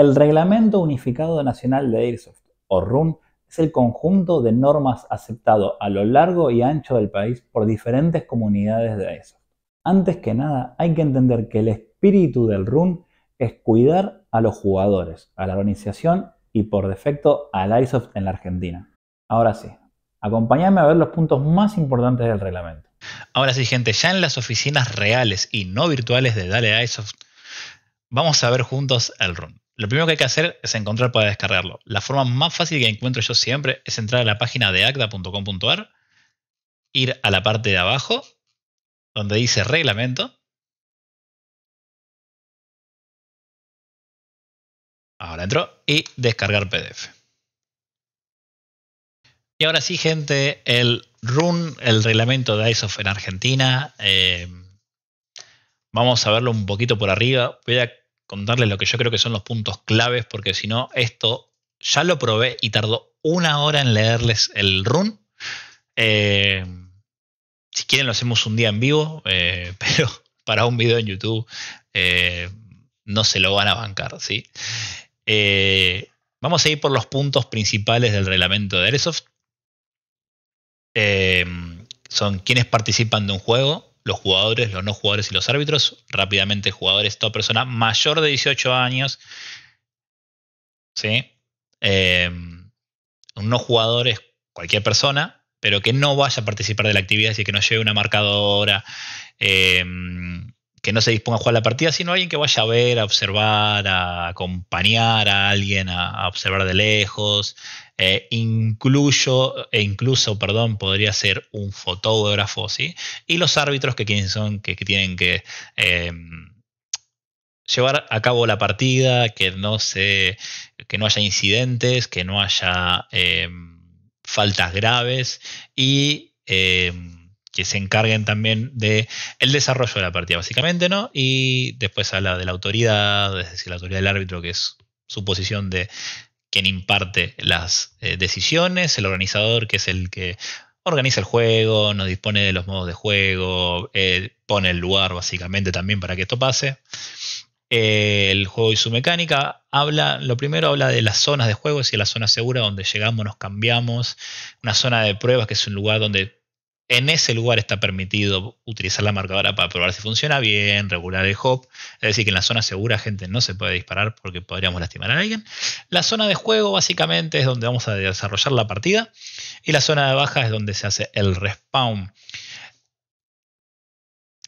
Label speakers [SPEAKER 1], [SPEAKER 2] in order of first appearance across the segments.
[SPEAKER 1] El Reglamento Unificado Nacional de Airsoft, o RUN, es el conjunto de normas aceptado a lo largo y ancho del país por diferentes comunidades de Airsoft. Antes que nada, hay que entender que el espíritu del RUN es cuidar a los jugadores, a la organización y por defecto al Airsoft en la Argentina. Ahora sí, acompáñame a ver los puntos más importantes del reglamento. Ahora sí, gente, ya en las oficinas reales y no virtuales de Dale Airsoft, vamos a ver juntos el RUN. Lo primero que hay que hacer es encontrar para descargarlo. La forma más fácil que encuentro yo siempre es entrar a la página de acta.com.ar, ir a la parte de abajo, donde dice reglamento. Ahora entro y descargar PDF. Y ahora sí, gente, el RUN, el reglamento de ISOF en Argentina. Eh, vamos a verlo un poquito por arriba. Voy a contarles lo que yo creo que son los puntos claves, porque si no, esto ya lo probé y tardó una hora en leerles el run. Eh, si quieren lo hacemos un día en vivo, eh, pero para un video en YouTube eh, no se lo van a bancar, ¿sí? vamos a ir por los puntos principales del reglamento de Airsoft. son quienes participan de un juego, los jugadores, los no jugadores y los árbitros. Rápidamente, jugadores, toda persona mayor de 18 años. ¿Sí? Em, un no jugador es cualquier persona, pero que no vaya a participar de la actividad, y que no lleve una marcadora, em, que no se disponga a jugar la partida, sino alguien que vaya a ver, a observar, a acompañar a alguien, a, observar de lejos. Eh, e incluso, perdón, podría ser un fotógrafo, ¿sí? Y los árbitros que, son, que, tienen que em, llevar a cabo la partida, que no, se, que no haya incidentes, que no haya em, faltas graves y em, se encarguen también de el desarrollo de la partida, básicamente, ¿no? Y después habla de la autoridad, es decir, la autoridad del árbitro, que es su posición de quien imparte las eh, decisiones, el organizador, que es el que organiza el juego, nos dispone de los modos de juego, eh, pone el lugar básicamente también para que esto pase. Eh, el juego y su mecánica habla, lo primero habla de las zonas de juego, es decir, la zona segura donde llegamos, nos cambiamos, una zona de pruebas que es un lugar donde en ese lugar está permitido utilizar la marcadora para probar si funciona bien, regular el hop. Es decir, que en la zona segura gente no se puede disparar porque podríamos lastimar a alguien. La zona de juego básicamente es donde vamos a desarrollar la partida. Y la zona de baja es donde se hace el respawn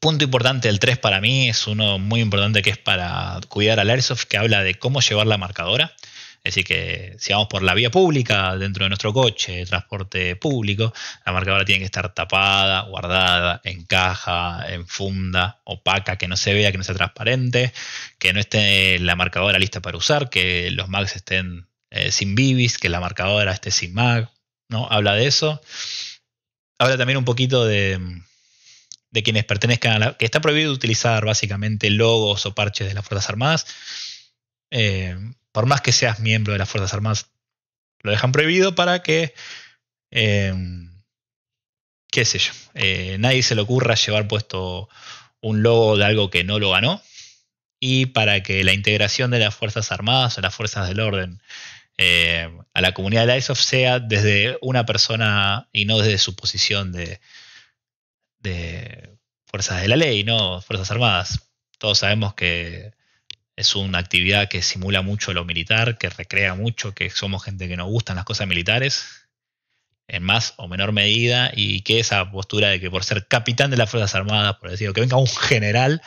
[SPEAKER 1] punto importante del 3 para mí es uno muy importante que es para cuidar al Airsoft, que habla de cómo llevar la marcadora. Es decir, que si vamos por la vía pública, dentro de nuestro coche, transporte público, la marcadora tiene que estar tapada, guardada, en caja, en funda, opaca, que no se vea, que no sea transparente, que no esté la marcadora lista para usar, que los mags estén eh, sin bibis, que la marcadora esté sin mag, ¿no? Habla de eso. Habla también un poquito de, quienes pertenezcan a la... que está prohibido utilizar básicamente logos o parches de las Fuerzas Armadas. Eh, por más que seas miembro de las Fuerzas Armadas, lo dejan prohibido para que, em, qué sé yo, eh, nadie se le ocurra llevar puesto un logo de algo que no lo ganó y para que la integración de las Fuerzas Armadas o las Fuerzas del Orden eh, a la comunidad de la ISOF sea desde una persona y no desde su posición de, de fuerzas de la ley, no fuerzas armadas. Todos sabemos que es una actividad que simula mucho lo militar, que recrea mucho, que somos gente que nos gustan las cosas militares, en más o menor medida, y que esa postura de que por ser capitán de las Fuerzas Armadas, por decirlo, que venga un general,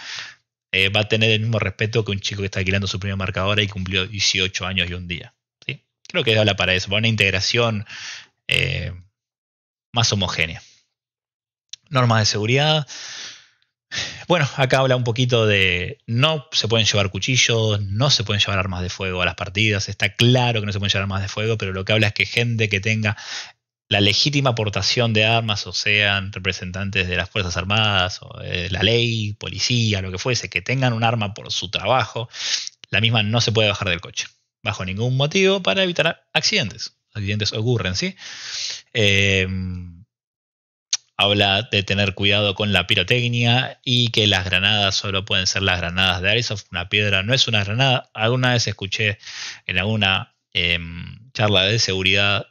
[SPEAKER 1] eh, va a tener el mismo respeto que un chico que está alquilando su primer marcadora y cumplió 18 años y un día. Creo que habla para eso, para una integración eh, más homogénea. Normas de seguridad bueno, acá habla un poquito de no se pueden llevar cuchillos, no se pueden llevar armas de fuego a las partidas, está claro que no se pueden llevar armas de fuego, pero lo que habla es que gente que tenga la legítima aportación de armas, o sean representantes de las Fuerzas Armadas, o la ley, policía, lo que fuese, que tengan un arma por su trabajo, la misma no se puede bajar del coche, bajo ningún motivo para evitar accidentes. Accidentes ocurren, ¿sí? Eh, habla de tener cuidado con la pirotecnia y que las granadas solo pueden ser las granadas de Arisov. Una piedra no es una granada. Alguna vez escuché en alguna em, charla de seguridad,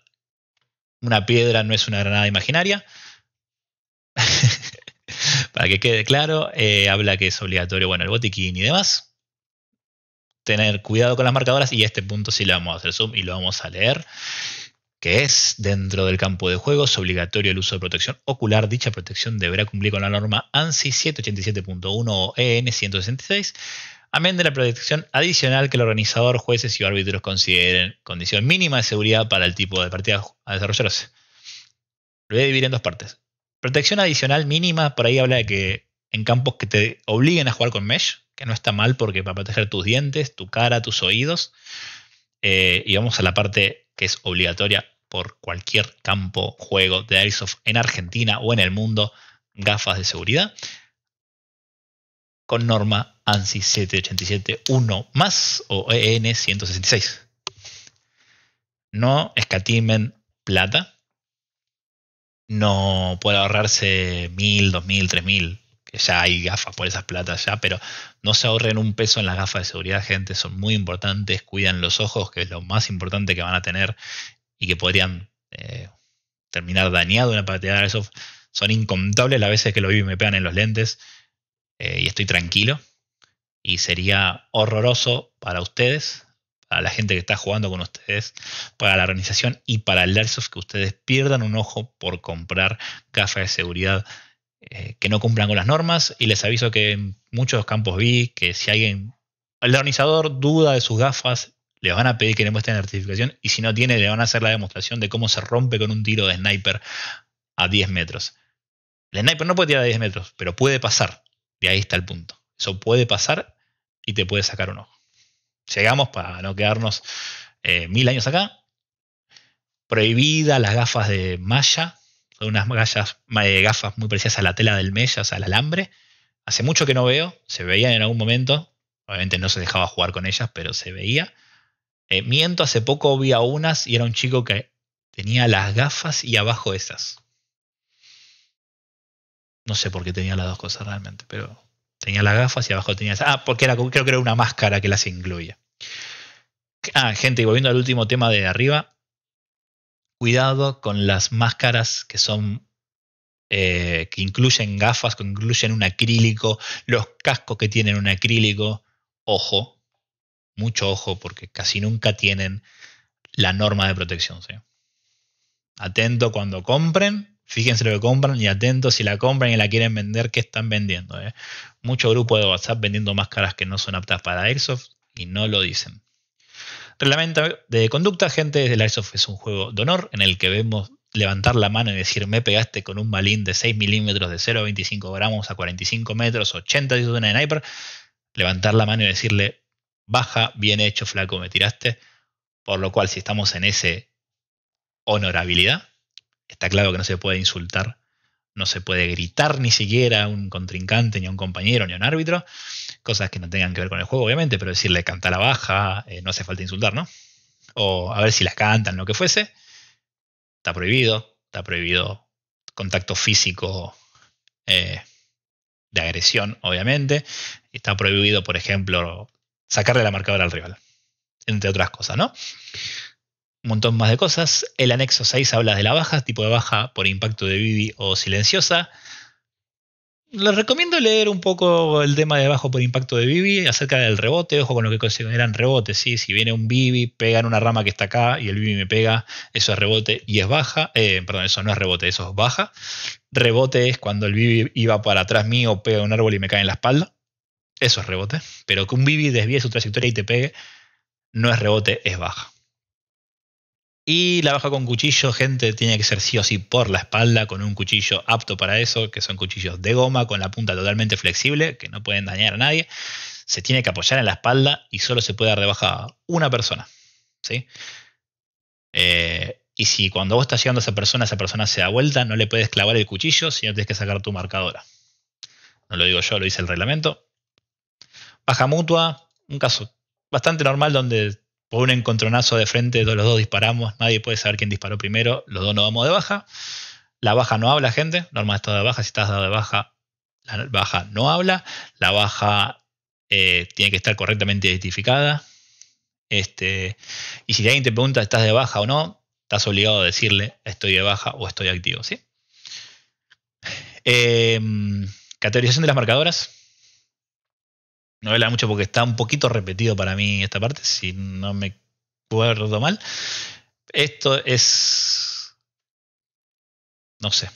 [SPEAKER 1] una piedra no es una granada imaginaria. Para que quede claro, eh, habla que es obligatorio, bueno, el botiquín y demás. Tener cuidado con las marcadoras y este punto sí le vamos a hacer zoom y lo vamos a leer que es dentro del campo de juegos es obligatorio el uso de protección ocular. Dicha protección deberá cumplir con la norma ANSI 787.1 o EN 166, amén de la protección adicional que el organizador, jueces y árbitros consideren condición mínima de seguridad para el tipo de partida a desarrollarse. Lo voy a dividir en dos partes. Protección adicional mínima, por ahí habla de que en campos que te obliguen a jugar con mesh, que no está mal porque para proteger tus dientes, tu cara, tus oídos. Eh, y vamos a la parte que es obligatoria por cualquier campo, juego de Airsoft en Argentina o en el mundo, gafas de seguridad, con norma ANSI 787-1 más o e EN 166. No escatimen plata, no puede ahorrarse 1000, 2000, 3000 tres ya hay gafas por esas platas ya, pero no se ahorren un peso en las gafas de seguridad, gente, son muy importantes, cuidan los ojos, que es lo más importante que van a tener y que podrían eh, terminar dañado una partida de airsoft son incontables las veces que lo vi y me pegan en los lentes eh, y estoy tranquilo. Y sería horroroso para ustedes, para la gente que está jugando con ustedes, para la organización y para el Airsoft que ustedes pierdan un ojo por comprar gafas de seguridad eh, que no cumplan con las normas y les aviso que en muchos campos vi que si alguien, el organizador duda de sus gafas, le van a pedir que le muestren la certificación y si no tiene, le van a hacer la demostración de cómo se rompe con un tiro de sniper a 10 metros. El sniper no puede tirar a 10 metros, pero puede pasar. Y ahí está el punto. Eso puede pasar y te puede sacar un ojo. Llegamos para no quedarnos eh, mil años acá. Prohibidas las gafas de malla son unas gallas, eh, gafas muy preciosas, a la tela del mellas, al alambre. Hace mucho que no veo, se veían en algún momento. Obviamente no se dejaba jugar con ellas, pero se veía. Eh, miento, hace poco vi a unas y era un chico que tenía las gafas y abajo esas. No sé por qué tenía las dos cosas realmente, pero tenía las gafas y abajo tenía esas. Ah, porque era, creo que era una máscara que las incluía. Ah, gente, y volviendo al último tema de arriba, cuidado con las máscaras que son eh, que incluyen gafas, que incluyen un acrílico, los cascos que tienen un acrílico, ojo, mucho ojo, porque casi nunca tienen la norma de protección. Atento cuando compren, fíjense lo que compran y atento si la compran y la quieren vender, qué están vendiendo. Eh? Mucho grupo de WhatsApp vendiendo máscaras que no son aptas para Airsoft y no lo dicen. Reglamento de conducta, gente, desde Lies es un juego de honor en el que vemos levantar la mano y decir me pegaste con un balín de 6 milímetros de 0 a 25 gramos a 45 metros, 80 de una sniper, levantar la mano y decirle baja, bien hecho, flaco, me tiraste. Por lo cual, si estamos en ese honorabilidad, está claro que no se puede insultar, no se puede gritar ni siquiera a un contrincante, ni a un compañero, ni a un árbitro cosas que no tengan que ver con el juego, obviamente, pero decirle canta la baja, eh, no hace falta insultar, ¿no? O a ver si las cantan, lo que fuese. Está prohibido, está prohibido contacto físico eh, de agresión, obviamente. Está prohibido, por ejemplo, sacarle la marcadora al rival, entre otras cosas, ¿no? Un montón más de cosas. El anexo 6 habla de la baja, tipo de baja por impacto de Vivi o silenciosa les recomiendo leer un poco el tema de bajo por impacto de Bibi acerca del rebote. Ojo con lo que consideran rebote. ¿sí? Si viene un Bibi, pega en una rama que está acá y el Bibi me pega, eso es rebote y es baja. Eh, perdón, eso no es rebote, eso es baja. Rebote es cuando el Bibi iba para atrás mío, pega un árbol y me cae en la espalda. Eso es rebote. Pero que un Bibi desvíe su trayectoria y te pegue, no es rebote, es baja. Y la baja con cuchillo, gente, tiene que ser sí o sí por la espalda, con un cuchillo apto para eso, que son cuchillos de goma, con la punta totalmente flexible, que no pueden dañar a nadie. Se tiene que apoyar en la espalda y solo se puede dar de baja una persona. Eh, y si cuando vos estás llegando a esa persona, esa persona se da vuelta, no le puedes clavar el cuchillo, sino tienes que sacar tu marcadora. No lo digo yo, lo dice el reglamento. Baja mutua, un caso bastante normal donde por pues un encontronazo de frente, los dos disparamos, nadie puede saber quién disparó primero, los dos nos vamos de baja. La baja no habla, gente. Normal está de baja. Si estás dado de baja, la baja no habla. La baja eh, tiene que estar correctamente identificada. Este, y si alguien te pregunta estás de baja o no, estás obligado a decirle estoy de baja o estoy activo. ¿sí? Em, categorización de las marcadoras no habla mucho porque está un poquito repetido para mí esta parte, si no me acuerdo mal. Esto es. No sé.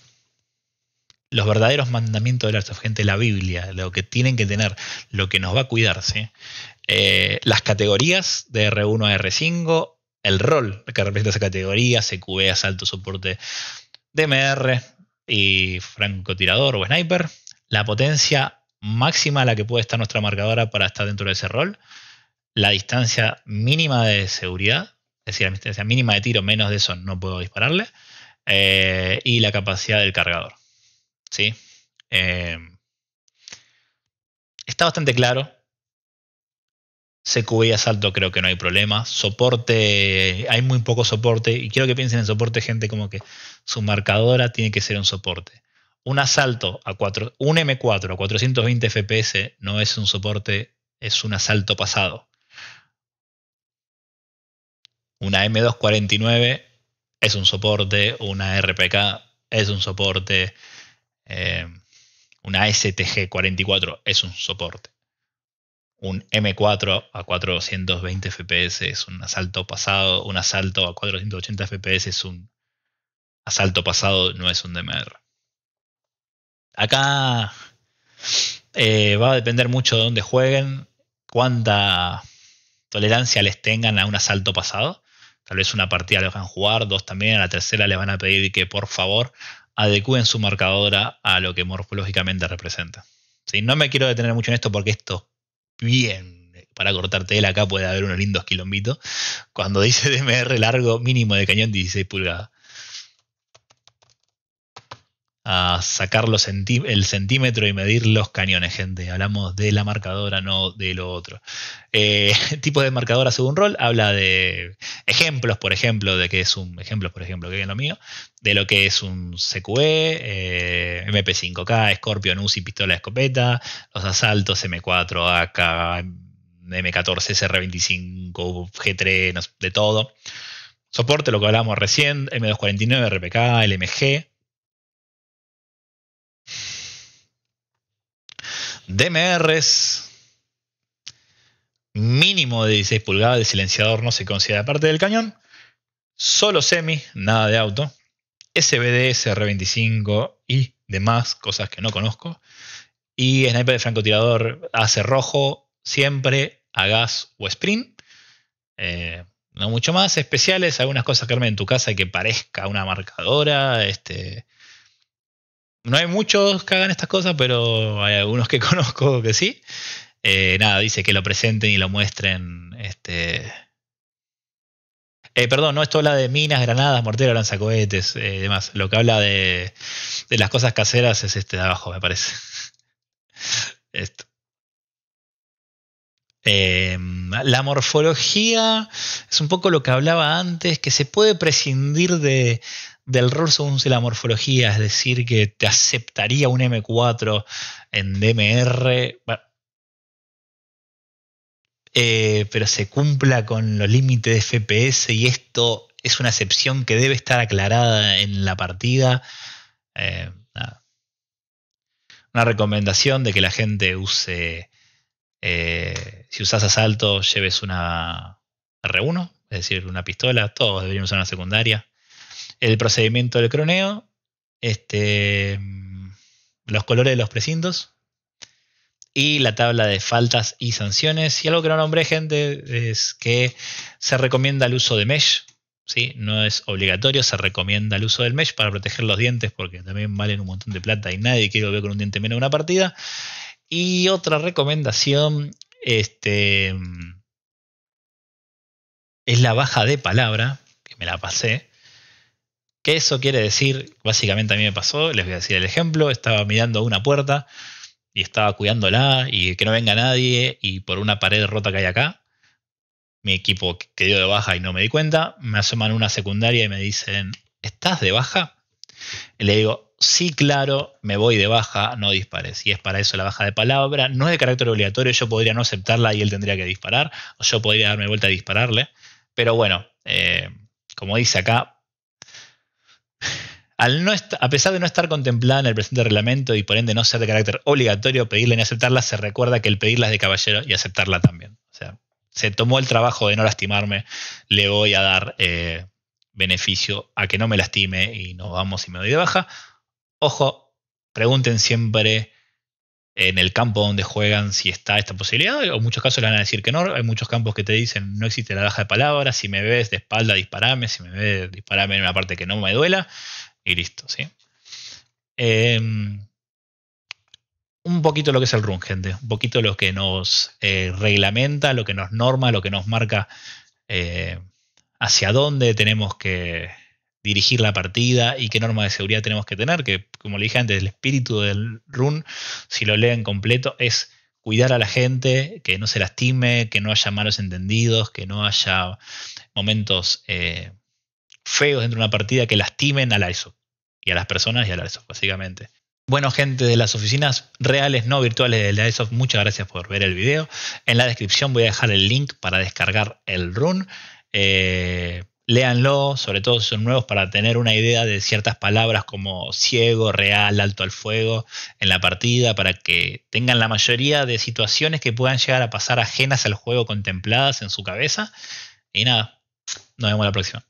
[SPEAKER 1] Los verdaderos mandamientos de la gente, la Biblia, lo que tienen que tener, lo que nos va a cuidar, ¿sí? Eh, las categorías de R1 a R5, el rol que representa esa categoría, CQB, asalto, soporte, DMR y francotirador o sniper, la potencia máxima a la que puede estar nuestra marcadora para estar dentro de ese rol, la distancia mínima de seguridad, es decir, la distancia mínima de tiro, menos de eso no puedo dispararle, eh, y la capacidad del cargador. ¿Sí? Eh, está bastante claro. CQB y asalto creo que no hay problema. Soporte, hay muy poco soporte. Y quiero que piensen en soporte, gente, como que su marcadora tiene que ser un soporte un asalto a 4, un M4 a 420 FPS no es un soporte, es un asalto pasado. Una M249 es un soporte, una RPK es un soporte, eh, una STG 44 es un soporte. Un M4 a 420 FPS es un asalto pasado, un asalto a 480 FPS es un asalto pasado, no es un DMR. Acá eh, va a depender mucho de dónde jueguen, cuánta tolerancia les tengan a un asalto pasado. Tal vez una partida lo van a jugar, dos también, a la tercera les van a pedir que por favor adecúen su marcadora a lo que morfológicamente representa. No me quiero detener mucho en esto porque esto, bien, para cortarte el acá puede haber unos lindos quilombitos. Cuando dice DMR largo mínimo de cañón 16 pulgadas a sacar el centímetro y medir los cañones, gente. Hablamos de la marcadora, no de lo otro. Eh, tipo de marcadora según rol, habla de ejemplos, por ejemplo, de que es un. ejemplo por ejemplo, que es lo mío, de lo que es un CQE, eh, MP5K, Scorpion, UCI, pistola, escopeta, los asaltos, M4, AK, M14, SR25, G3, de todo. Soporte, lo que hablamos recién, M249, RPK, LMG DMRs mínimo de 16 pulgadas de silenciador no se considera parte del cañón. Solo semi, nada de auto. SBDS R25 y demás cosas que no conozco. Y sniper de francotirador hace rojo siempre a gas o sprint. Eh, no mucho más. Especiales, algunas cosas que armen en tu casa y que parezca una marcadora. Este, no hay muchos que hagan estas cosas, pero hay algunos que conozco que sí. Eh, nada, dice que lo presenten y lo muestren. Este. Eh, perdón, no, esto habla de minas, granadas, mortero, lanzacohetes eh, demás. Lo que habla de, de, las cosas caseras es este de abajo, me parece. Esto. Eh la morfología es un poco lo que hablaba antes, que se puede prescindir de, del rol según la morfología, es decir, que te aceptaría un M4 en DMR, eh, pero se cumpla con los límites de FPS y esto es una excepción que debe estar aclarada en la partida. Eh, una recomendación de que la gente use eh, si usas asalto, lleves una R1, es decir, una pistola. Todos deberíamos usar una secundaria. El procedimiento del croneo. Este, mm, los colores de los precintos. Y la tabla de faltas y sanciones. Y algo que no nombré, gente, es que se recomienda el uso de mesh. ¿sí? No es obligatorio, se recomienda el uso del mesh para proteger los dientes porque también valen un montón de plata y nadie quiere volver con un diente menos una partida. Y otra recomendación este, mm, es la baja de palabra, que me la pasé. Que eso quiere decir, básicamente a mí me pasó, les voy a decir el ejemplo, estaba mirando una puerta y estaba cuidándola y que no venga nadie y por una pared rota que hay acá, mi equipo quedó de baja y no me di cuenta, me asoman una secundaria y me dicen, ¿estás de baja? Y le digo, sí, claro, me voy de baja, no dispare. Si es para eso la baja de palabra, no es de carácter obligatorio, yo podría no aceptarla y él tendría que disparar, o yo podría darme vuelta a dispararle. Pero bueno, eh, como dice acá, a pesar de no estar contemplada en el presente reglamento y por ende no ser de carácter obligatorio pedirle ni aceptarla, se recuerda que el pedirla es de caballero y aceptarla también. O sea, se tomó el trabajo de no lastimarme, le voy a dar eh, beneficio a que no me lastime y nos vamos y me doy de baja. Ojo, pregunten siempre en el campo donde juegan si está esta posibilidad. En muchos casos le van a decir que no. Hay muchos campos que te dicen no existe la baja de palabras. Si me ves de espalda, disparame. Si me ves, disparame en una parte que no me duela. Y listo, ¿sí? Em, un poquito lo que es el run, gente. Un poquito lo que nos eh, reglamenta, lo que nos norma, lo que nos marca eh, hacia dónde tenemos que, dirigir la partida y qué normas de seguridad tenemos que tener, que como le dije antes, el espíritu del run, si lo leen completo, es cuidar a la gente, que no se lastime, que no haya malos entendidos, que no haya momentos eh, feos dentro de una partida que lastimen al ISO y a las personas y al ISO, básicamente. Bueno, gente de las oficinas reales, no virtuales de la eso muchas gracias por ver el video. En la descripción voy a dejar el link para descargar el run. Eh, léanlo, sobre todo si son nuevos, para tener una idea de ciertas palabras como ciego, real, alto al fuego en la partida, para que tengan la mayoría de situaciones que puedan llegar a pasar ajenas al juego contempladas en su cabeza. Y nada, nos vemos la próxima.